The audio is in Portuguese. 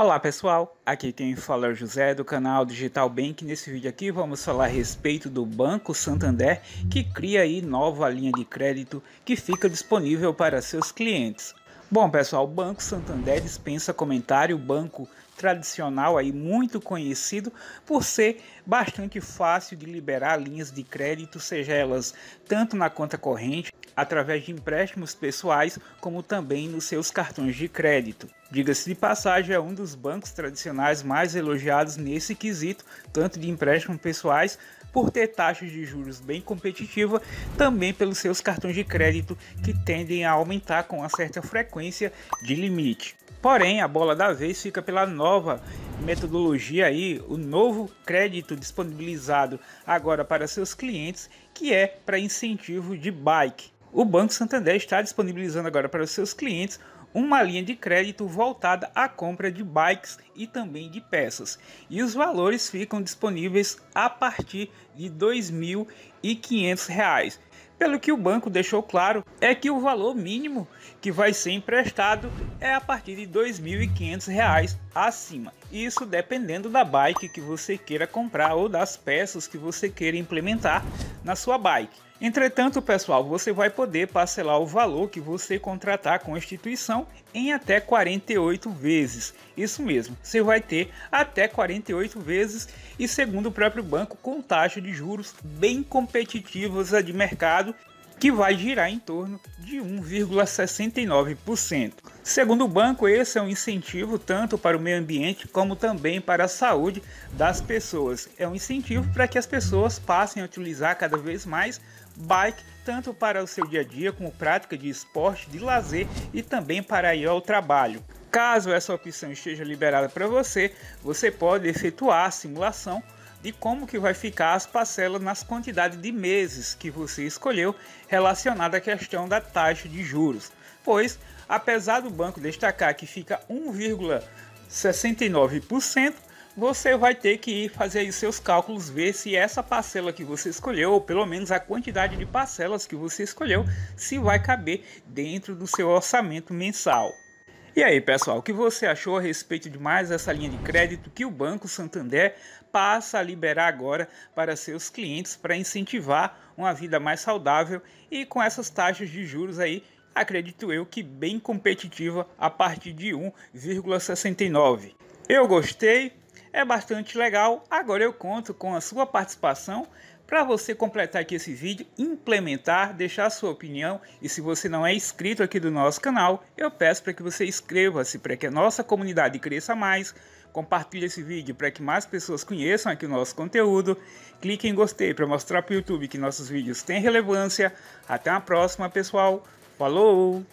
Olá pessoal, aqui quem fala é o José do canal Digital Bank. Nesse vídeo aqui vamos falar a respeito do Banco Santander que cria aí nova linha de crédito que fica disponível para seus clientes. Bom pessoal, o Banco Santander dispensa comentário, banco tradicional aí muito conhecido por ser bastante fácil de liberar linhas de crédito, seja elas tanto na conta corrente através de empréstimos pessoais, como também nos seus cartões de crédito. Diga-se de passagem, é um dos bancos tradicionais mais elogiados nesse quesito, tanto de empréstimos pessoais por ter taxas de juros bem competitivas, também pelos seus cartões de crédito que tendem a aumentar com uma certa frequência de limite. Porém, a bola da vez fica pela nova metodologia aí, o novo crédito disponibilizado agora para seus clientes, que é para incentivo de bike. O Banco Santander está disponibilizando agora para os seus clientes uma linha de crédito voltada à compra de bikes e também de peças. E os valores ficam disponíveis a partir de R$ 2.500. Pelo que o banco deixou claro é que o valor mínimo que vai ser emprestado é a partir de R$ 2.500 acima. Isso dependendo da bike que você queira comprar ou das peças que você queira implementar na sua bike. Entretanto, pessoal, você vai poder parcelar o valor que você contratar com a instituição em até 48 vezes. Isso mesmo, você vai ter até 48 vezes e segundo o próprio banco com taxa de juros bem competitivas de mercado que vai girar em torno de 1,69%. Segundo o banco, esse é um incentivo tanto para o meio ambiente como também para a saúde das pessoas. É um incentivo para que as pessoas passem a utilizar cada vez mais bike, tanto para o seu dia a dia como prática de esporte, de lazer e também para ir ao trabalho. Caso essa opção esteja liberada para você, você pode efetuar a simulação de como que vai ficar as parcelas nas quantidades de meses que você escolheu relacionada à questão da taxa de juros. Pois, apesar do banco destacar que fica 1,69%, você vai ter que fazer aí seus cálculos, ver se essa parcela que você escolheu, ou pelo menos a quantidade de parcelas que você escolheu, se vai caber dentro do seu orçamento mensal. E aí, pessoal, o que você achou a respeito de mais essa linha de crédito que o Banco Santander passa a liberar agora para seus clientes para incentivar uma vida mais saudável e com essas taxas de juros aí, acredito eu que bem competitiva a partir de 1,69. Eu gostei, é bastante legal. Agora eu conto com a sua participação para você completar aqui esse vídeo, implementar, deixar a sua opinião e se você não é inscrito aqui do nosso canal, eu peço para que você inscreva-se para que a nossa comunidade cresça mais, compartilhe esse vídeo para que mais pessoas conheçam aqui o nosso conteúdo, clique em gostei para mostrar para o YouTube que nossos vídeos têm relevância. Até a próxima pessoal, falou!